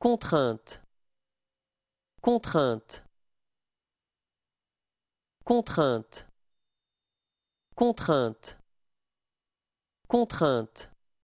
Contrainte Contrainte Contrainte Contrainte Contrainte